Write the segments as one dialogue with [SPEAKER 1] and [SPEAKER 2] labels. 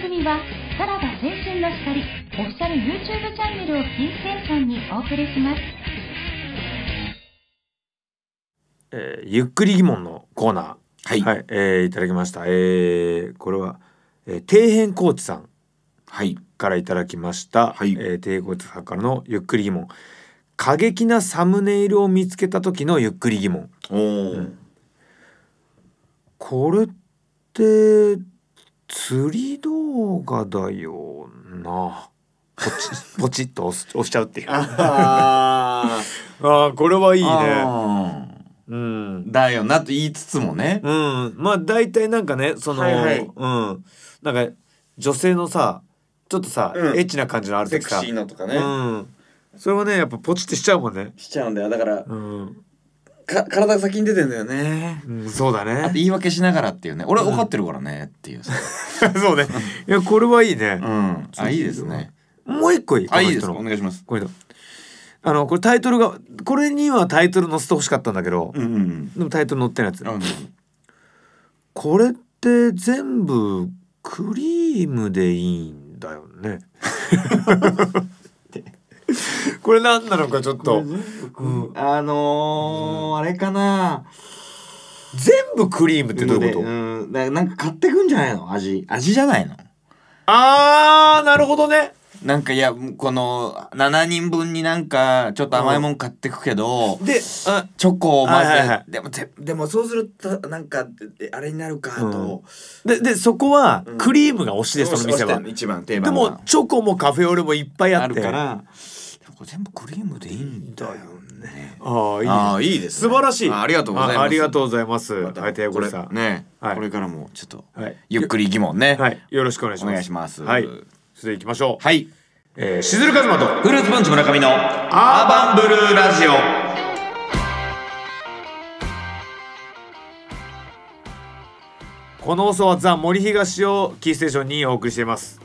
[SPEAKER 1] 組はさらば青春の光オフィシャル YouTube チャンネルをキーステーションにお送りしますえー、ゆっくり疑問のコーナーはい、はい、えー、いただきましたえー、これは、えー、底辺コーチさんはいからいただきました、はいえー、底辺コさんからのゆっくり疑問過激なサムネイルを見つけた時のゆっくり疑問お、うん、これって釣り動画だよなポチポチっと押しちゃうっていうあ あこれはいいねうん、だよなと言いつつもね、うん、まあ大体なんかねその、はいはい、うん、なんか女性のさちょっとさ、うん、エッチな感じのあるとかセクシーのとかね、うん、それはねやっぱポチってしちゃうもんねしちゃうんだよだから、うん、か体が先に出てんだよね。うん、そうだあとね。言い訳しながらっていうね。俺は分かってるからねっていうさ。そうね。いや、これはいいねう。ん。あ、いいですね。もう一個いいあ、いいですか。お願いします。これだ。あの、これタイトルが、これにはタイトル載せてほしかったんだけど、うんうんでもタイトル載ってないやつ。うん。あこれって全部クリームでいいんだよね。これ何なのかちょっと、あのー、あれかな全部クリームってどういうことうんなんか買ってくんじゃないの味味じゃないのあーなるほどねなんかいやこの7人分になんかちょっと甘いもん買ってくけど、でチョコを混ぜ、はいはいでもぜでもそうするとなんかあれになるかと、ででそこはクリームが推しで、その店は、一番定で番はもチョコもカフェオレもいっぱいあってるからこれ全部クリームでいいんだよね。ああいいです、素晴らしいあ。りがとうございます。ありがとうございます。はいこれさね、これからもちょっと、はい、ゆっくり疑問ね、はい、よろしくお願いします。お願いします。はい。それで行きましょう。はい。ええ、しずるかずまとフルーツパンチ村上のアーバンブルーラジオ。この放送はザ・森東をキーステーションにお送りしています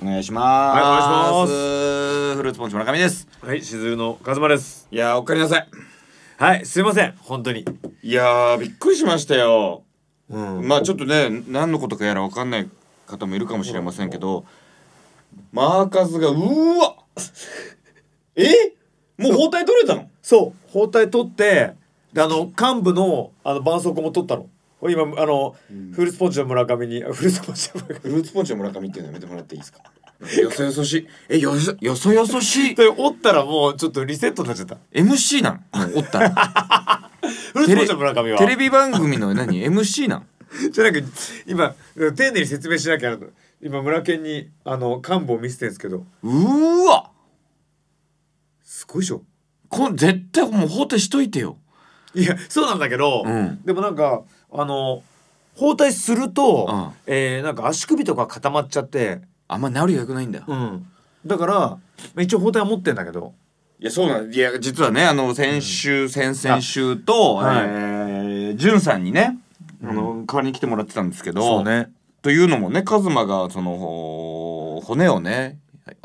[SPEAKER 1] お願いします。はい、お願いします。フルーツポンチ村上です。はい、しずるの和馬です。いやおかえりなさい。はい、すいません、本当に。いやびっくりしましたよ。うん、まあちょっとね、何のことかやらわかんない方もいるかもしれませんけど、マーカスが、うわえもう包帯取れたのそう、包帯取って、であの、幹部のあの、絆創膏も取ったの。今あの、うん、フルスポンチの村上にフルスポンチの村上フルスポンチの村上っていうのやめてもらっていいですかよそよそしえよそよそよそしい で折ったらもうちょっとリセットになっちゃった MC なん折ったら フルーポンチの村上はテレビ番組の何 MC なん じゃなんか今丁寧に説明しなきゃな今村健にあの幹部を見せてるんですけどうわすごいでしょこ絶対もう放置しといてよいやそうなんだけど、うん、でもなんかあの包帯すると、うんえーなんか足首とか固まっちゃって、あんま治りがよくないんだ、うん、だから一応包帯は持ってんだけどいやそうなんいや実はねあの先週、先々週と、はいえー、じゅんさんにねあの、代わりに来てもらってたんですけどねというのもね一馬がその骨をね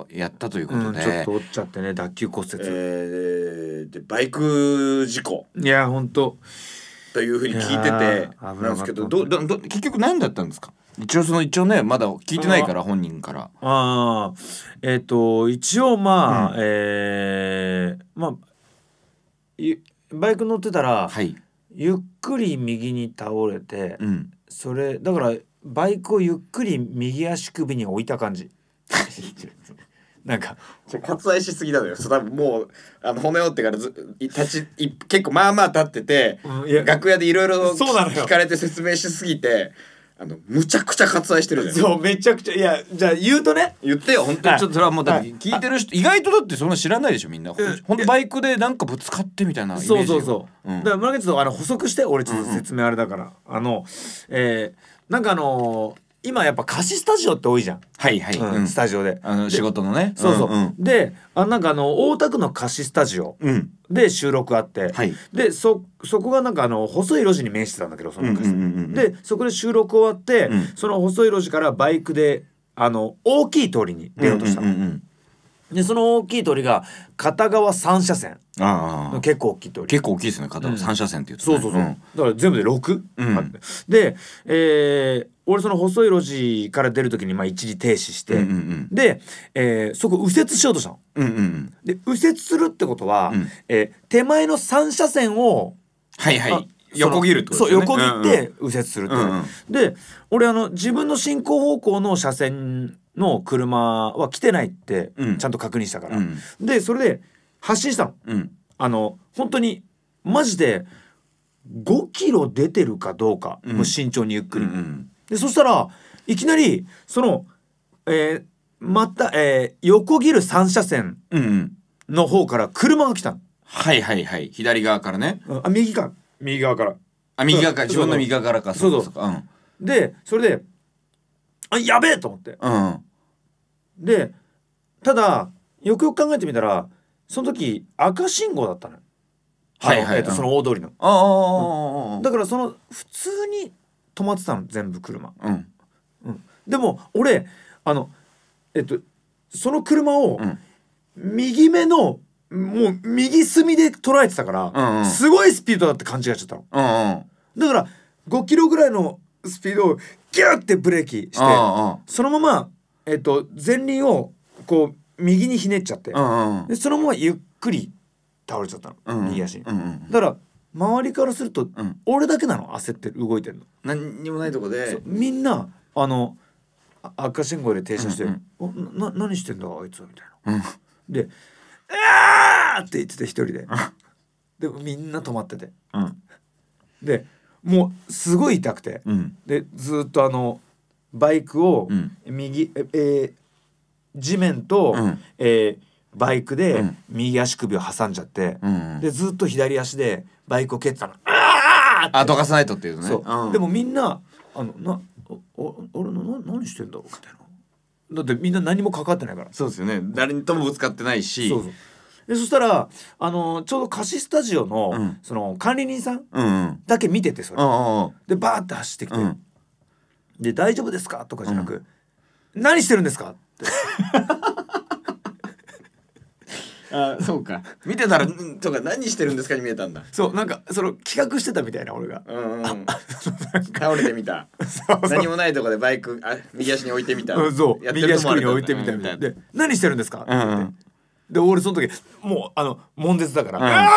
[SPEAKER 1] やったというこうとん、で、ちょっと折っちゃってね脱臼骨折、えーでバイク事故いやほんとというふうに聞いててなんですけどどどど結局何だったんですか一応その一応ねまだ聞いてないから本人からああえっ、ー、と一応まあ、うん、えー、まあバイク乗ってたら、はい、ゆっくり右に倒れて、うん、それだからバイクをゆっくり右足首に置いた感じ なんか割愛しすぎだよ多分もうあの骨折ってからず立ちい結構まあまあ立ってて、うん、楽屋でいろいろ聞かれて説明しすぎて。あのむちゃくちゃ割愛してるそうめちゃくちゃいやじゃあ言うとね言ってよ本当にちょっとそれはもうだっ聞いてる人、はい、意外とだってそんな知らないでしょみんな、うん、ほんバイクでなんかぶつかってみたいなそうそうそう、うん、だから村口とあの補足して俺ちょっと説明あれだから、うんうん、あのえー、なんかあの今やっぱ貸しスタジオって多いじゃん。はいはい。うん、スタジオで。あの仕事のね。そうそう。うんうん、で、あなんかあの大田区の貸しスタジオで収録あって、はい、でそそこがなんかあの細い路地に面してたんだけどその昔、でそこで収録終わって、うん、その細い路地からバイクであの大きい通りに出ようとしたの。うんでその大きい鳥が片側三車線ああ結構大きい鳥結構大きいですね片側三車線っていうと、ねうん、そうそうそう、うん、だから全部で6、うん、で、えー、俺その細い路地から出る時にまあ一時停止して、うんうんうん、で、えー、そこ右折しようとしたの、うんうんうん、で右折するってことは、うん、えー、手前の三車線をはいはい横切るってことですねそう横切って右折するって、うんうん、で俺あの自分の進行方向の車線の車は来てないってちゃんと確認したから、うん、でそれで発信したの、うん、あの本当にマジで5キロ出てるかどうか、もう慎重にゆっくり、うんうん、でそしたらいきなりその、えー、また、えー、横切る3車線の方から車が来たの、うん、はいはいはい左側からねあ右か右側からあ右側か自分の右側からかそうそうそう、うん、でそれであやべえと思って、うん、でただよくよく考えてみたらその時赤信号だったのよ。はいはい、はい、えーと、その大通りの。ああ、うん、だからその普通に止まってたの全部車。うん、うん、でも俺あのえっとその車を右目の、もう右隅で捉えてたから、うんうん、すごいスピードだって勘違いしちゃったの。うんうん、だから5キロぐらいのスピードをギュッてブレーキして、うんうん、そのままえっと、前輪をこう右にひねっちゃって、うんうん、でそのままゆっくり倒れちゃったの、うんうん、右足に、うんうん、だから周りからすると、うん、俺だけなの焦って動いてるの何にもないとこでみんなあの赤信号で停車して「うんうん、な何してんだあいつ」みたいな、うん、で「ああ!」って言ってて一人ででみんな止まってて、うん、でもうすごい痛くて、でずっとあのバイクを右、うん、えー、地面と、うん、えー、バイクで右足首を挟んじゃって、うんでずっと左足でバイクを蹴ってたの。ああどかさないとっていうねう、うん。でもみんなあのなお俺の何してんだろうみたいな。だってみんな何もかかってないから。そうですよね。誰にともぶつかってないし。そうそうでそしたらあのちょうど貸しスタジオの、うん、その管理人さんだけ見ててそれ、うんうん、でバーって走ってきて、うん、で「大丈夫ですか?」とかじゃなく「何してるんですか?」って あそうか見てたら「とか何してるんですか?」に見えたんだそうなんかその企画してたみたいな俺が、うんうん、倒れてみたそう何もないとこでバイクあ右足に置いてみた、うそう右足首に置いてみたみたいな、で「何してるんですか?」って言っで俺その時もうあの悶絶だから「うん、あ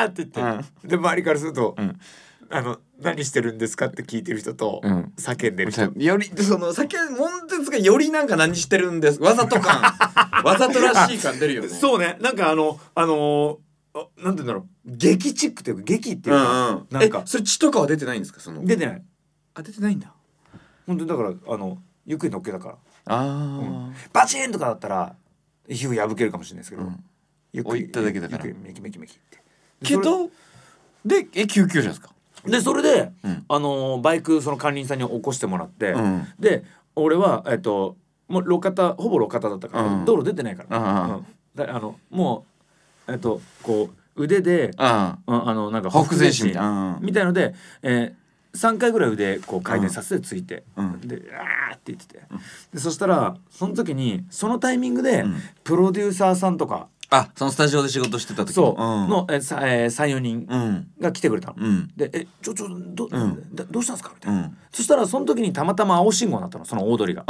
[SPEAKER 1] あ!」って言って、で周りからすると「うんあの何してるんですかって聞いてる人と、叫んでる人よりその酒モンテツがよりなんか何してるんですわざと感 わざとらしい感出るよねそうねなんかあのあのーあなんて言うんだろう劇チックというか劇っていうか、んうん、なんかそれ血とかは出てないんですかその出てないあ出てないんだ本当にだからあのゆっくりのっけだからああ、バチンとかだったら皮膚破けるかもしれないですけど、うんゆっくり置いただけだからゆっくりメキメキメキってけどでえ救急車ですかでそれで、あのバイクその管理人さんに起こしてもらって、うんで俺はえっともう路肩ほぼ路肩だったから、うん道路出てないから、うんうんあのもうえっとこう腕であうんあのなんか北前市みたいなうんみたいので、えー、3回ぐらい腕こう回転させてついて、うんで「あー」って言ってて、でそしたらその時にそのタイミングで、うんプロデューサーさんとかあそのスタジオで仕事してた時そう、の、ええー、34人が来てくれたの、うん、で「えちょちょど,、うん、どうしたんですか?」みたいな、うん、そしたらその時にたまたま青信号になったのその大通りが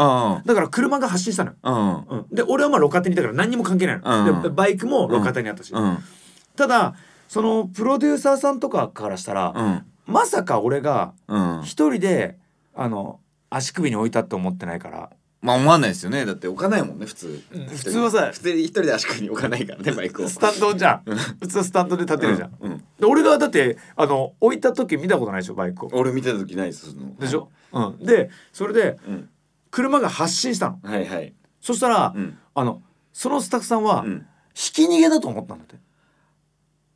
[SPEAKER 1] だから車が発進したのよ、うんで俺はまあ路肩にいたから何にも関係ないの、でバイクも路肩にあったし、ただそのプロデューサーさんとかからしたら、まさか俺が一人で、あの足首に置いたって思ってないからまあ思わないですよねだって置かないもんね普通、普通はさ普通に一人で足首に置かないからねバイクをスタンドじゃん普通はスタンドで立てるじゃん、で俺がだってあの置いた時見たことないでしょバイクを俺見た時ないですでしょ、うん、でそれで車が発進したのはいはいそしたら、あのそのスタッフさんは、ひき逃げだと思ったんだって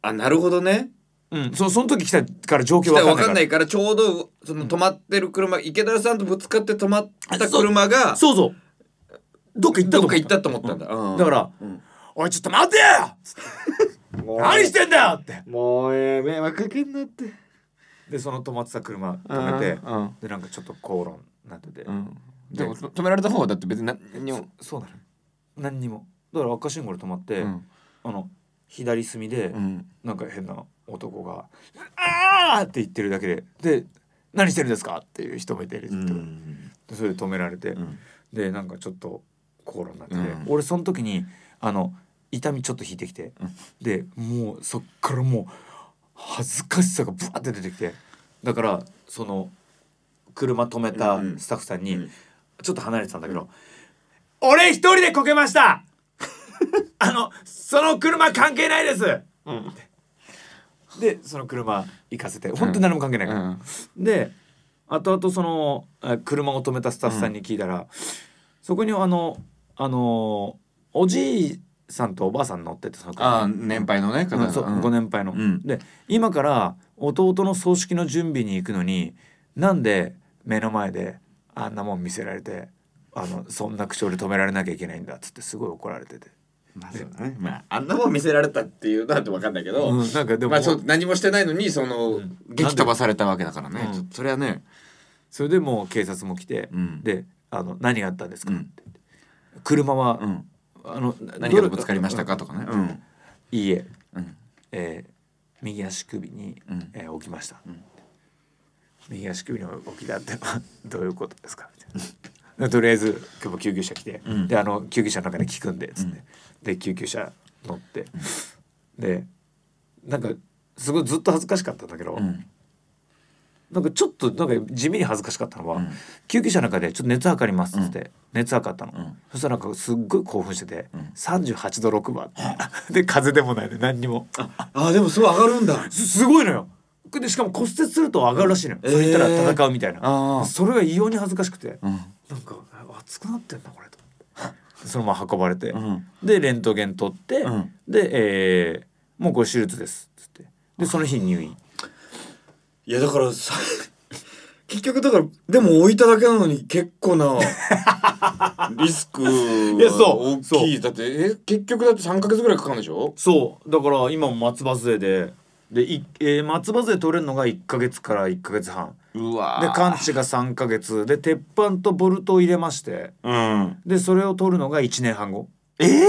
[SPEAKER 1] あなるほどねうん、そその時来たから状況わかんないからからちょうどその止まってる車、うん、池田さんとぶつかって止まった車がそうそうどっか行ったどっか行ったと思ったんだ、うん、だから、うん「おいちょっと待てよ!」何してんだよ!」ってもうええ迷惑かけんなってでその止まってた車止めて、うん、でなんかちょっと口論なってて、うん、でも止められた方はだって別に何にもそうなる何にもだから赤信号で止まって、あの左隅で、うん、なんか変な男が「ああ!」って言ってるだけでで「何してるんですか?」っていう人もいてるそれで止められて、うん、でなんかちょっと口論になって、うん、俺その時にあの痛みちょっと引いてきて、うん、でもうそっからもう恥ずかしさがブワって出てきてだからその車止めたスタッフさんに、ちょっと離れてたんだけど「俺一人でこけました! 」あのその車関係ないです、うんでその車行かせて本当に何も関係ないから、うんうん、で後々その車を止めたスタッフさんに聞いたら、うん、そこにあのあのおじいさんとおばあさん乗っててそのあ年配のねうん、ご年配の、で今から弟の葬式の準備に行くのになんで目の前であんなもん見せられてあのそんな口調で止められなきゃいけないんだっつってすごい怒られてて。まあそうだね、まあ、あんなもん見せられたっていうなんて分かんないけど、うん、なんかでも、まあ、そ何もしてないのにその、うん、飛ばされたわけだからね、うん、それはねそれでもう警察も来て、うん、であの「何があったんですか?」って車は、あの「何がぶつかりましたか?」とかね、いいえ、うん、えー、右足首に、うん、えー、きました」右足首に動きだって どういうことですか?」みたいな。とりあえず今日も救急車来て、であの救急車の中で聞くんでつって、で救急車乗って、でなんかすごいずっと恥ずかしかったんだけど、うん、なんかちょっとなんか地味に恥ずかしかったのは、うん、救急車の中で「ちょっと熱測ります」っつって、うん、熱測ったの、うん、そしたらなんかすっごい興奮してて、うん、38度6番 で風邪でもないで何にもああでもすごい上がるんだすごいのよでしかも骨折すると上がるらしいのよ、それ言ったら戦うみたいな、えー、それが異様に恥ずかしくて、うん、なんか熱くなってんだこれと思って。そのまま運ばれて、うん、でレントゲン取って、うん、で、えー、もうこれ手術です」っつってでその日入院。いやだからさ 結局だからでも置いただけなのに結構な リスク大きいだってえ結局だって3か月ぐらいかかるんでしょそうだから今も松葉杖ででえー、松葉杖取れるのが1か月から1か月半うわで完治が3か月で鉄板とボルトを入れまして、うん、でそれを取るのが1年半後ええー、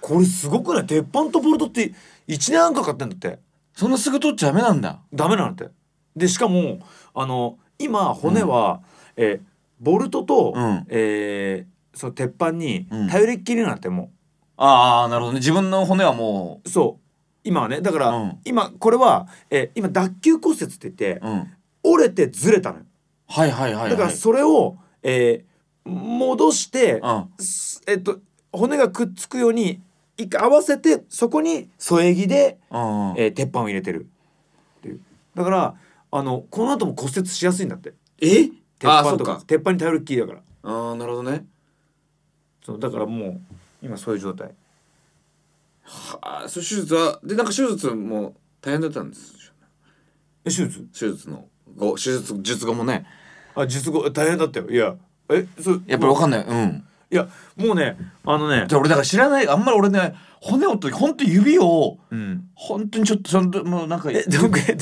[SPEAKER 1] これすごくない鉄板とボルトって1年半かかってんだってそんなすぐ取っちゃダメなんだダメなんだってでしかもあの今骨は、うん、えー、ボルトと、うん、えー、そ鉄板に頼りっきりなんてもう、うん、ああなるほどね自分の骨はもうそう今はねだから、うん今これは、えー今脱臼骨折って言って、うん折れてずれたのよはいはいはいはいだからそれを、えー戻して、うんえっと骨がくっつくように一回合わせてそこに添え木で、うんうんえー鉄板を入れてるっていうだからあのこの後も骨折しやすいんだってえ鉄板とかか鉄板に頼るっきりだからあなるほどねそうだからもう今そういう状態はあそ手術はでなんか手術も大変だったんですよえ手術手術の後手術術後もねあ術後大変だったよいやえそうやっぱりわかんないうんいやもうねあのねゃ俺だから知らないあんまり俺ね骨折って本当指を、うん、本当にちょっとちゃんともうなんかえどうかって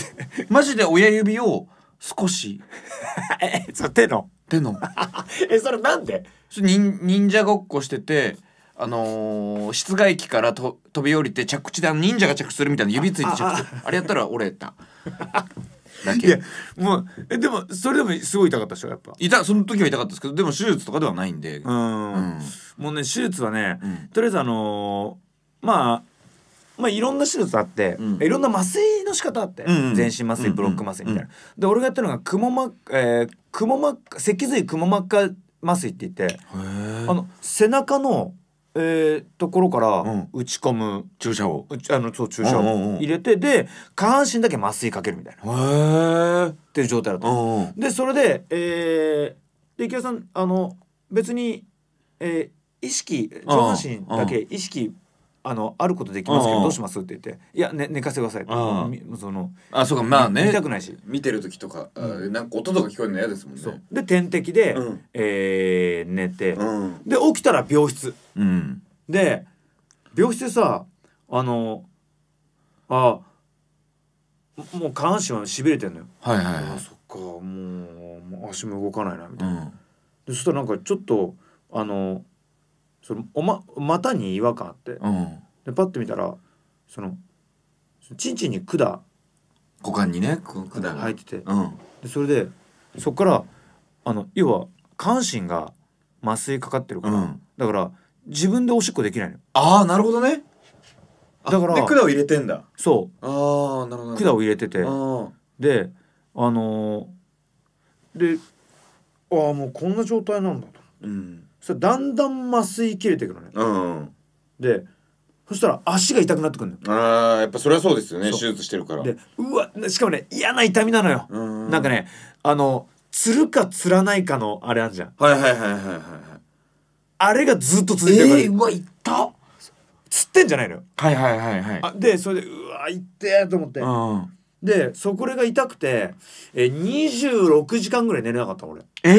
[SPEAKER 1] マジで親指を少し えそ手の手の えそれなんで忍忍者ごっこしててあのー、室外機からと飛び降りて着地であの忍者が着地するみたいな指ついて着地あれやったら折れた だけいやもうえでもそれでもすごい痛かったでしょやっぱ痛その時は痛かったですけどでも手術とかではないんでうん、うん、もうね手術はね、うん、とりあえずあのー、まあまあ、いろんな手術あって、うん、いろんな麻酔の仕方あって、うんうん、全身麻酔ブロック麻酔みたいな、うんうんで俺がやったのがくも膜、えー、くも膜脊髄くも膜下麻酔って言ってあの背中のえー、ところから打ち込む、注射をあのそう注射を入れて、で下半身だけ麻酔かけるみたいなへっていう状態だと、でそれで、えー、で池谷さんあの別に、えー、意識上半身だけ意識あのあることできますけどどうしますって言って「いや、ね、寝かせてください」そのあそうかまあね見たくないし見てる時とか、うなんか音とか聞こえるの嫌ですもんねで点滴で、うえ寝て、で起きたら病室、で病室さあのあもう下半身はしびれてんのよはいはい、あそっかもう足も動かないなみたいな、でそしたらなんかちょっとあのそのおま股に違和感あって、うん、でパッて見たらそのちんちんに管股間にね管が入ってて、うん、でそれでそっからあの要は関心が麻酔かかってるから、うん、だから自分でおしっこできないのああなるほどねだから管を入れてんだそうああなるほど管を入れててであのー、でああもうこんな状態なんだとうん、それだんだん麻酔切れてくるね、うん、でそしたら足が痛くなってくるのあやっぱそれはそうですよね手術してるからでうわしかもね嫌な痛みなのよんなんかねあのつるかつらないかのあれあんじゃんはいはいはいはいはいあれがずっと続いてるえー、うわ痛っつってんじゃないのよはいはいはいはいでそれでうわ痛ってと思ってうんでそこれが痛くて、えー、26時間ぐらい寝れなかった俺えー、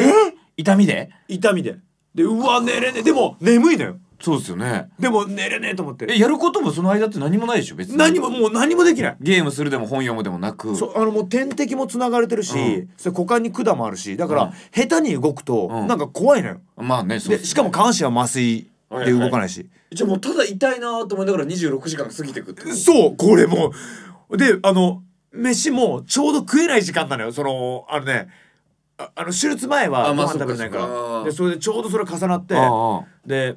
[SPEAKER 1] 痛みで痛みででうわ寝れねえでも眠いのよそうですよねでも寝れねえと思ってやることもその間って何もないでしょ別に何ももう何もできないゲームするでも本読むでもなくそうあのもう点滴もつながれてるし、うん、それ股間に管もあるしだから、下手に動くと、なんか怖いのよ、まあねそう、ね、しかも下半身は麻酔で動かないし、はいはい、じゃあもうただ痛いなと思いながら26時間過ぎてくってそうこれもうであの飯もちょうど食えない時間なのよそのあのねあの手術前はご飯食べれないから、まあ、でそれでちょうどそれ重なってで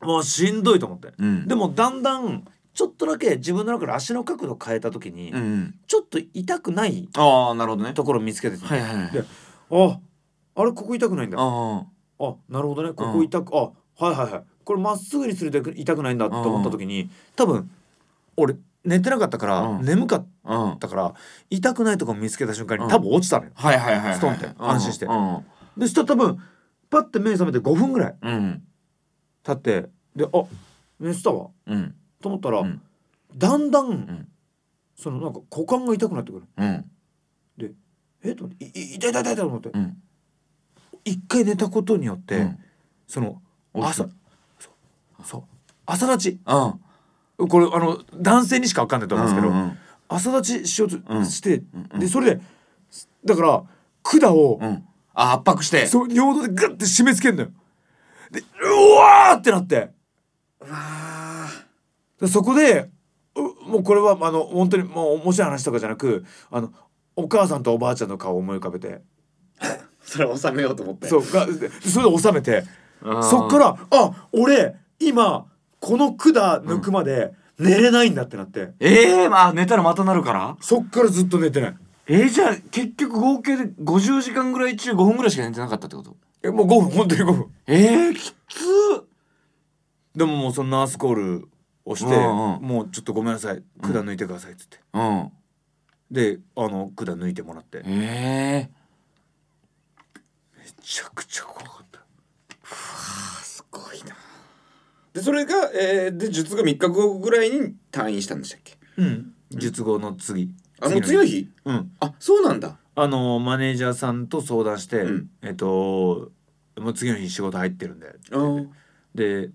[SPEAKER 1] もうしんどいと思って、うん、でもだんだんちょっとだけ自分の中で足の角度変えた時に、うん、ちょっと痛くないあなるほど、ね、ところを見つけてて、はいはいでああれここ痛くないんだあなるほどねここ痛くあはいはいはいこれまっすぐにすると痛くないんだと思った時に多分俺寝てなかったから、うん眠かったから、痛くないとこ見つけた瞬間に、うん多分落ちたのよはいはいはいはいストンって安心してうんでしたら多分パッて目覚めて5分ぐらいうん経ってであ寝てたわうんと思ったら、うんだんだん、んそのなんか股間が痛くなってくるうんえと思っていい痛い痛い痛いと思ってうん一回寝たことによって、うんその朝そうそう朝立ちうんこれあの男性にしか分かんないと思うんですけど、うんうん、朝立ちしようとして、でそれでだから管を、あ圧迫してそう尿道でグッて締め付けるのよでうわーってなってうそこでもうこれはあの本当にもう面白い話とかじゃなくあのお母さんとおばあちゃんの顔を思い浮かべて それを収めようと思ってそうそれで収めてそっからあ俺今この管抜くまで寝れないんだってなって。ええー、まあ寝たらまたなるからそっからずっと寝てない。えー、じゃあ結局合計で50時間ぐらい中5分ぐらいしか寝てなかったってことえ、もう5分、本当に5分。ええー、きつでももうそのナースコールをして、うんうん、もうちょっとごめんなさい、管抜いてくださいっつって。うん。うん、で、あの、管抜いてもらって。ええー、めちゃくちゃ怖かった。うわすごいな。でそれが、えー、で術後3日後ぐらいに退院したんでしたっけうん術後の次あもう次の日うんあそうなんだあのマネージャーさんと相談して、うんえっともう次の日仕事入ってるんでってで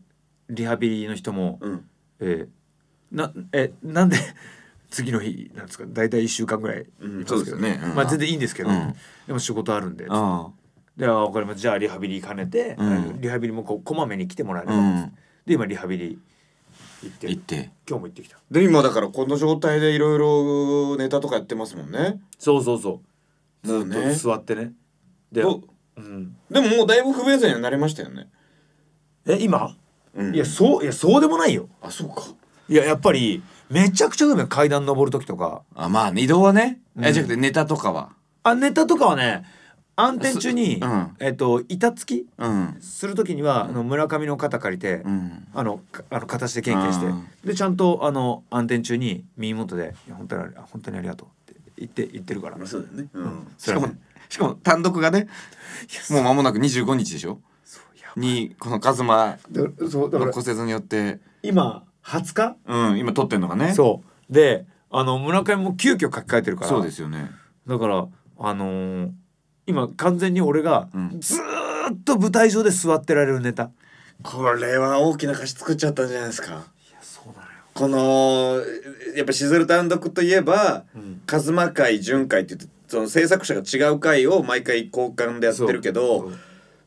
[SPEAKER 1] リハビリの人もうん「えーなえなんで 次の日なんですか大体1週間ぐらい、うんそうですよねうんまあ全然いいんですけど、うんでも仕事あるんで」では分かりますじゃあリハビリ兼ねて、うんリハビリもこうこまめに来てもらえれば、うんで今リハビリ行って行って今日も行ってきたで今だからこの状態でいろいろネタとかやってますもんねそうそうそうずっと座ってねで,、うん、でももうだいぶ不便さにはなりましたよねえ今、うん、いやそういやそうでもないよあそうかいややっぱりめちゃくちゃ不便階段登る時とかあまあ移動はね、うん、えじゃなくてネタとかはあネタとかはね暗転中に、うん、えっ、ー、と板付き、うん、するときには、あの村上の肩借りて、うん、あのあの形で献金してでちゃんとあの暗転中に耳元で「本当に本当にありがとう」って言って言ってるからそうだね、うんしかもしかも単独がねもう間もなく二十五日でしょうにこのカズマの骨折によって今二十日うん今撮ってんのがねそうであの村上も急遽書き換えてるからそうですよねだからあのー今完全に俺がずっと舞台上で座ってられるネタ、これは大きな歌詞作っちゃったんじゃないですかいやそうだよこのやっぱしずる単独といえば「カズマ会巡回」って言ってその制作者が違う回を毎回交換でやってるけど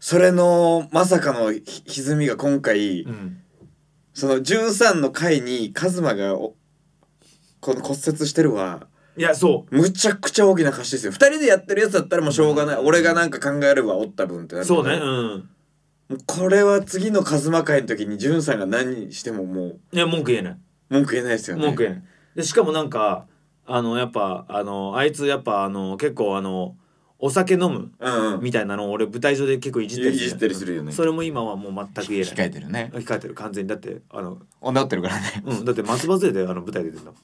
[SPEAKER 1] それのまさかの歪みが今回、うん、その13の回にカズマがこの骨折してるわいやそうむちゃくちゃ大きな貸しですよ2人でやってるやつだったらもうしょうがない、俺がなんか考えればおった分ってなるそうねうんこれは次のカズマ会の時にジさんが何してももういや文句言えない文句言えないですよね文句言えないでしかもなんかあのやっぱあのあいつやっぱあの結構あのお酒飲むみたいなのを俺舞台上で結構いじってるいじったりするよねそれも今はもう全く言えない控えてるね控えてる完全にだってあの女ってるからねうんだって松葉杖であの舞台出てんだもん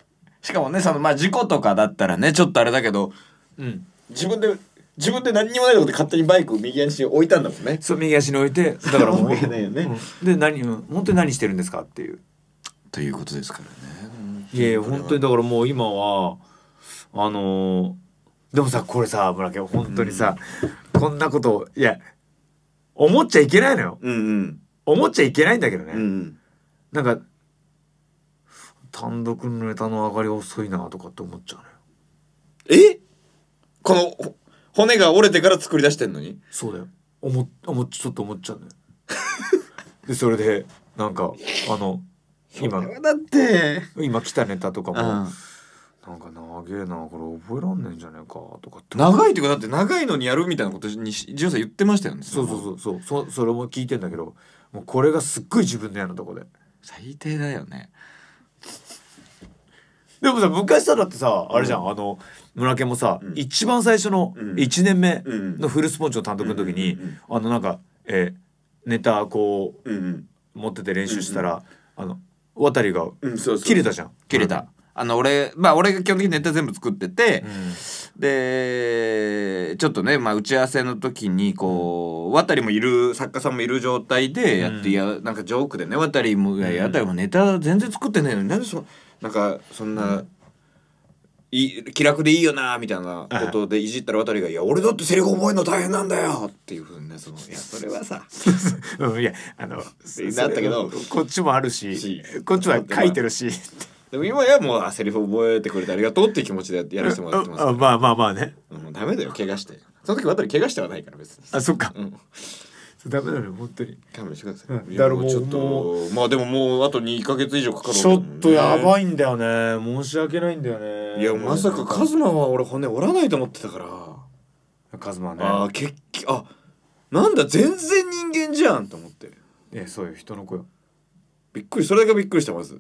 [SPEAKER 1] しかもねそのまあ事故とかだったらねちょっとあれだけど、うん、自分で自分で何にもないとこで勝手にバイクを右足に置いたんだもんねそう右足に置いてだからもう ないよね、うん、で何本当に何してるんですかっていうということですから
[SPEAKER 2] ね、いやいや本当に
[SPEAKER 1] だからもう今はあのー、でもさこれさ村木本当にさ、うん、こんなこといや思っちゃいけないのよ、うんうん、思っちゃいけないんだけどね、うんうん、なんか単独のネタの上がり遅いなとかって思っちゃうのよえこの骨が折れてから作り出してんのにそうだよ思っちょっと思っちゃうのよでそれでなんかあの今だって今来たネタとかも、うん、なんか長えなこれ覚えらんねえんじゃねえかとかって長いっていうかだって長いのにやるみたいなことに潤さん言ってましたよねそうそうそうそうそそれも聞いてんだけどもうこれがすっごい自分でやるとこで最低だよねでもさ昔さだってさあれじゃん、あの村家もさ、一番最初の1年目のフルスポンジの単独の時に、あのなんか、えネタこう、持ってて練習したら、あの渡が切れたじゃん。切れた。あの俺まあ俺が基本的にネタ全部作ってて、でちょっとね、まあ、打ち合わせの時にこう渡もいる作家さんもいる状態でやって、いやなんかジョークでね渡も、うん、渡もネタ全然作ってないのになんでそなんかそんな、い気楽でいいよなみたいなことでいじったら渡りが「いや俺だってセリフ覚えるの大変なんだよ」っていうふうにねその いやそれはさうん、いやあのなったけどこっちもあるしこっちは書いてるし。でも今やもうセリフ覚えてくれてありがとうっていう気持ちでやらせてもらってます、あまあまあまあね。うん、ダメだよ怪我して。その時渡り怪我してはないから別に。あそっか。うんダメだよ本当に勘弁してください、だろうちょっとまあでももうあと2か月以上かかるちょっとやばいんだよね申し訳ないんだよねいやまさかカズマは俺骨折らないと思ってたからカズマねああ結局あなんだ全然人間じゃんと思ってえそういう人の子よびっくりそれだけびっくりしてます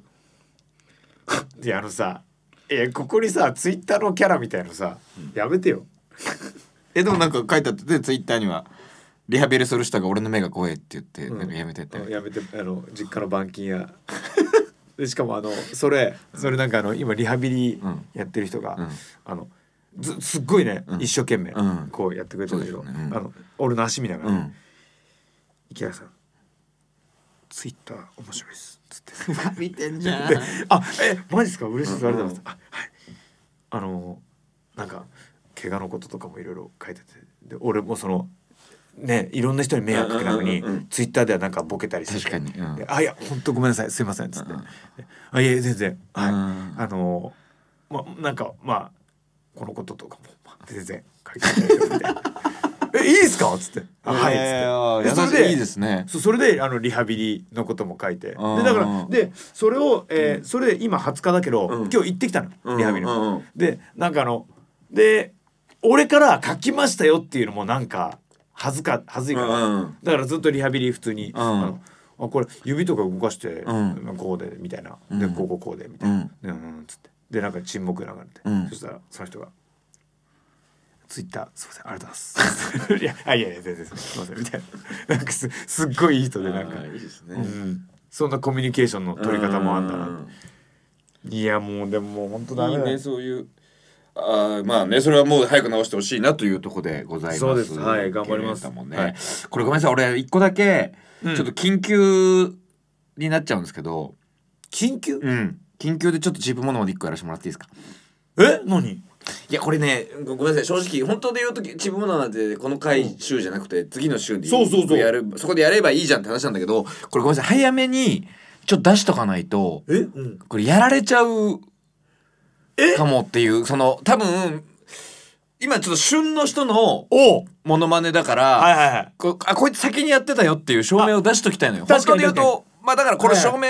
[SPEAKER 1] で あのさえここにさツイッターのキャラみたいのさ、やめてよ えでもなんか書いてあってツイッターにはリハビリする人が俺の目が怖いって言って、なんかやめてって、うん、やめてあの実家の板金や でしかもあのそれそれなんかあの今リハビリやってる人が、うん、あのずすっごいね、うん、一生懸命こうやってくれたんだけど、ね、あの俺の足見ながら、ね池田さんツイッター面白いっす」つって「見てんじゃん」あえマジっすか嬉しいですありがあはいあのなんか怪我のこととかもいろいろ書いててで俺もそのね、いろんな人に迷惑かけたのに、ツイッターではなんかボケたりして確かに、うん、あいや本当ごめんなさいすいません」っつって「うん、あいや全然はい、あのまなんかまあこのこととかも全然書いてないみい えいいですか?」っつって「あはい」っつってそれでいいですねそれであのリハビリのことも書いてでだからでそれを、えー、それで今20日だけど、今日行ってきたのリハビリの、でなんかあので俺から書きましたよっていうのもなんか恥ずか恥ずいから、うん、だからずっとリハビリ普通に、うん、あのこれ指とか動かして、こうでみたいなでこうこうこうでみたいな、うん、つってでなんか沈黙流れて、そしたらその人が「ツイッター、すみません、ありがとうございます。いや、あ、いやいや、全然、すみません、みたいな。なんかす、すっごいいい人で、なんか。いいですね、うん。そんなコミュニケーションの取り方もあんだな。いや、もう、でも、本当だいいね、そういう。あまあねそれはもう早く直してほしいなというところでございますそうですはい頑張りますもんね、はい、これごめんなさい俺一個だけちょっと緊急になっちゃうんですけど、緊急うん緊急でちょっと自分ものまで一個やらせてもらっていいですかえ何いやこれねごめんなさい正直本当で言うと自分ものなんこの回週じゃなくて次の週にそうそうそうやるそこでやればいいじゃんって話なんだけどこれごめんなさい早めにちょっと出しとかないとえ、うん、これやられちゃうかもっていうその多分今ちょっと旬の人のモノマネだから、はいはいはいこあこいつ先にやってたよっていう証明を出しときたいのよ。本当で言うとまあだからこれ証明、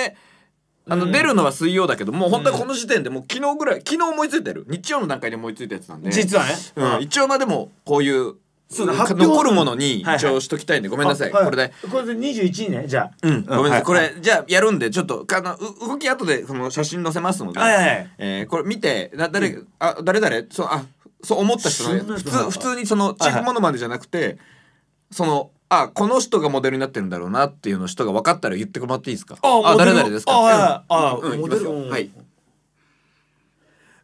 [SPEAKER 1] あの出るのは水曜だけどもう本当はこの時点でもう昨日ぐらい昨日思いついてる日曜の段階で思いついたやつなんで実はね、うん、一応まあでもこういうその発表残るものに一応しときたいんで、ごめんなさい、これでこれで21ねじゃあうんごめんなさい、これじゃあやるんでちょっとあの動き後でその写真載せますので、はいはえこれ見てだ誰、うん、あ誰誰そあそう思った人の普通普通にそのチーフものまでじゃなくて、そのあこの人がモデルになってるんだろうなっていうの人が分かったら言ってもらっていいですかあ誰誰ですかあ、あ、うん、モデルはい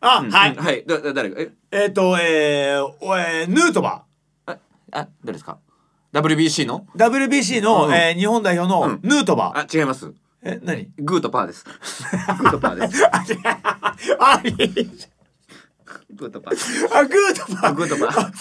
[SPEAKER 1] あ、はい、はい、だ誰えっ、とえー、えー、ヌートバーあ、誰ですか WBC の ?WBC の、うんえー日本代表のヌートバー。あ、違います。え、何グーとパーです。グーとパーです。あ、グーとパー。あ、グートパー。グーとパー。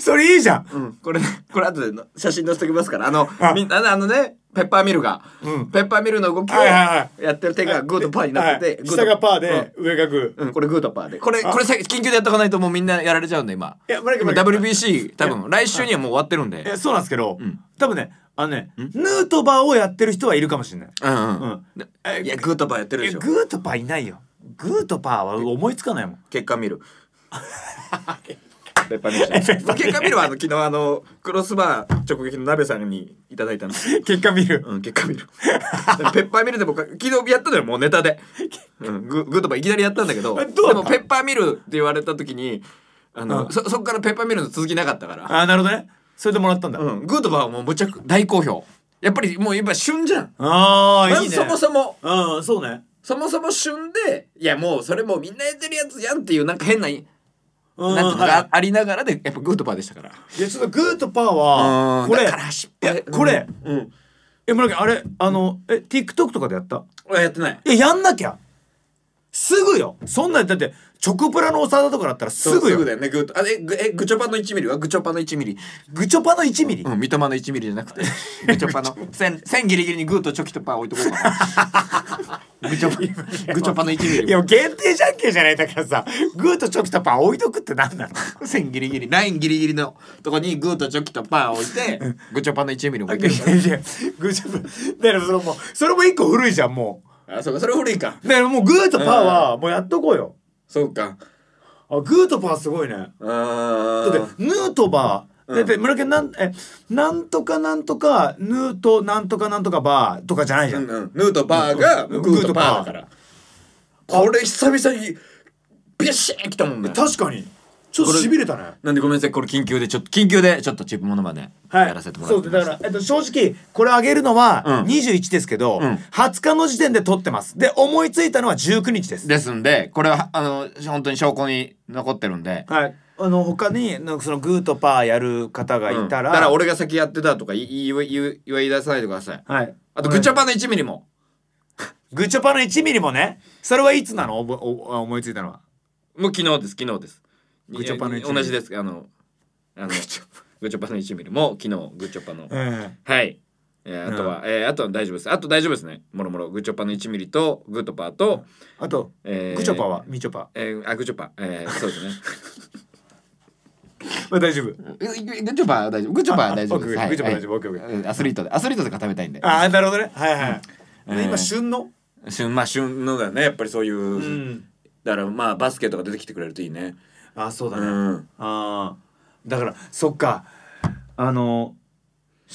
[SPEAKER 1] それいいじゃん。うん、これ、これ後で写真載せときますから。あの、みんな、あのね、ペッパーミルが、うん、ペッパーミルの動きをやってる手がグーとパーになってて、はい、下がパーで、うん、上がグー、うん、これグーとパーでこれこれ緊急でやっとかないともうみんなやられちゃうんで今いや WBC 多分来週にはもう終わってるんでそうなんですけど、多分ねあのねヌートバーをやってる人はいるかもしれないうんうん、いやグーとパーやってるでしょグーとパーいないよグーとパーは思いつかないもん結果見る ペッパーミル。結果見るはあの昨日あのクロスバー直撃の鍋さんにいただいたの。で結果見る。うん結果見る。ペッパーミルで僕昨日やったのよもうネタで。うんググッドバーいきなりやったんだけど。どでもペッパーミルって言われた時にあの、うん、そそこからペッパーミルの続きなかったから。あなるほどね。それでもらったんだ。うん、グッドバーはもうむちゃく大好評。やっぱりもう今旬じゃん。ああ、いいね。そもそも。うん、そうね。そもそも旬で、いやもうそれもうみんなやってるやつやんっていうなんか変ななんていうのがありながらでやっぱグーとパーでしたからいやちょっとグーとパーはこれから失敗これ、うん、え村木あれあのえ TikTok とかでやったやってないえやんなきゃすぐよそんなだってチョコプラの長田とかだったらすぐよぐだよねグーあれグえグチョパの1ミリはグチョパの1ミリグチョパの1ミリうん三の一ミリじゃなくてグチョパの 線線ギリギリにグーとチョキとパー置いとこうかなグチョパ、の1ミリ。いや、限定じゃんけんじゃないだからさ、グーとチョキとパー置いとくってなんなの線ギリギリ、ラインギリギリのとこにグーとチョキとパー置いて、グチョパの1ミリもいけるいやいや、グチョパ、だからそれも、それも一個古いじゃん、もう。あ、そうか、それ古いか。だからもうグーとパーは、もうやっとこうよ。そうか。あ、グーとパーすごいね。だって、ヌートバー、だって村木なんえなんとかなんとかヌートなんとかなんとかバーとかじゃないじゃん、うんうん、ヌートバーがグーとパーだからこれ久々にビシーンきたもんね確かにちょっとしびれたねなんでごめんなさいこれ緊急でちょっと緊急でちょっとチップものまでやらせてもらって、はい、そうだから、えっと、正直これ上げるのは21ですけど、うん、20日の時点で撮ってますで思いついたのは19日ですですんでこれはあの本当に証拠に残ってるんで、はい、あの他になんかそのグーとパーやる方がいたら、だから俺が先やってたとか言い言い言い出さないでくださいはいあとグチャパの1ミリもグチャパの1ミリもねそれはいつなのおぼお思いついたのはもう昨日です昨日ですグチョパの1ミリ同じですあのあのグチョパの1ミリも昨日グチョパの、はいえあとは、うん、えー、あとは大丈夫です。あと大丈夫ですね。もろもろ、グチョパの1ミリと、グートパーと、あと、えー、グチョパはみちょぱ。えあ、グチョパ。えー、そうですね。まあ大丈夫。グチョパは大丈夫。グチョパは大丈夫グチョパ大丈夫。オッケーオッケー。アスリートでアスリートとか食べたいんで。ああなるほどね。はいはい。今旬の旬まあ旬のがねやっぱりそういうだからまあバスケとか出てきてくれるといいね。ああ、そうだね。ああだからそっかあの。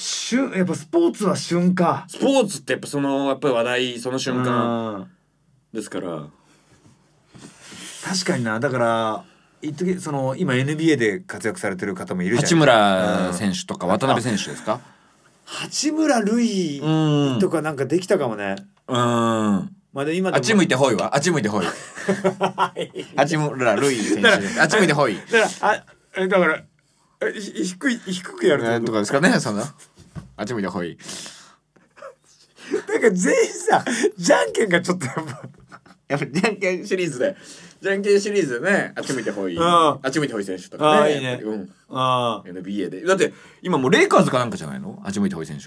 [SPEAKER 1] 旬やっぱスポーツは瞬間スポーツってやっぱそのやっぱり話題その瞬間ですから確かになだから一時その今 NBA で活躍されてる方もいるじゃない八村選手とか渡辺選手ですか八村塁とかなんかできたかもねうんまあで今あっち向いてほいはあっち向いてほい 八村塁選手あっち向いてほいだからあだから低い低くやるってとかですかねそんなあっち向いてほいなんか全員さじゃんけんがちょっとやっぱやっぱじゃんけんシリーズでじゃんけんシリーズね、あっち向いてほい、あっち向いてほい選手とかね。あいいね。うん。あ NBA で。だって、今もうレイカーズかなんかじゃないのあっち向いてほい選手。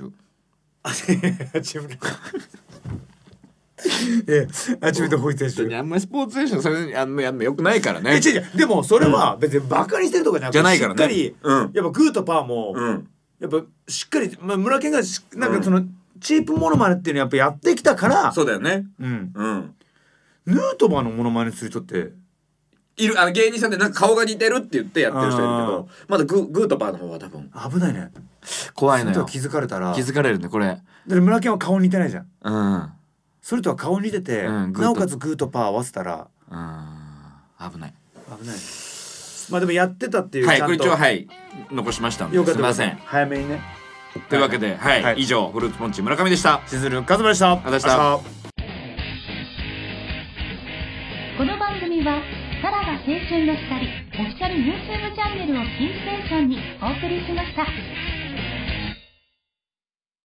[SPEAKER 1] あっち向いてほい。えあっちいてほい選手。あんまりスポーツ選手のそれあんまやんまよくないからね。違う違う。でもそれは別にバカにしてるとかじゃなくて、うん、じかね。しっかり、うん、やっぱグーとパーも、うん、やっぱしっかり、まあ、村健がなんかその、チープモノマネっていうのやっぱやってきたから。そうだよね。うん。うん。ヌートバーのモノマネする人っているあの芸人さんでなんか顔が似てるって言ってやってる人いるけどまだググーとパーの方は多分危ないね怖いのよ気づかれたら気づかれるねこれだって村犬は顔似てないじゃんうんそれとは顔似てて、うん、なおかつグーとパー合わせたらうん危ない危ないまあでもやってたっていうはいこれ一応はい残しましたよかったすいません早めにねというわけで、はい、はい、以上フルーツポンチ村上でしたしずるかずまでしたありがとうございましたこの番組はさらば青春の光オフィシャル YouTube チャンネルをキーステーションにお送りしました。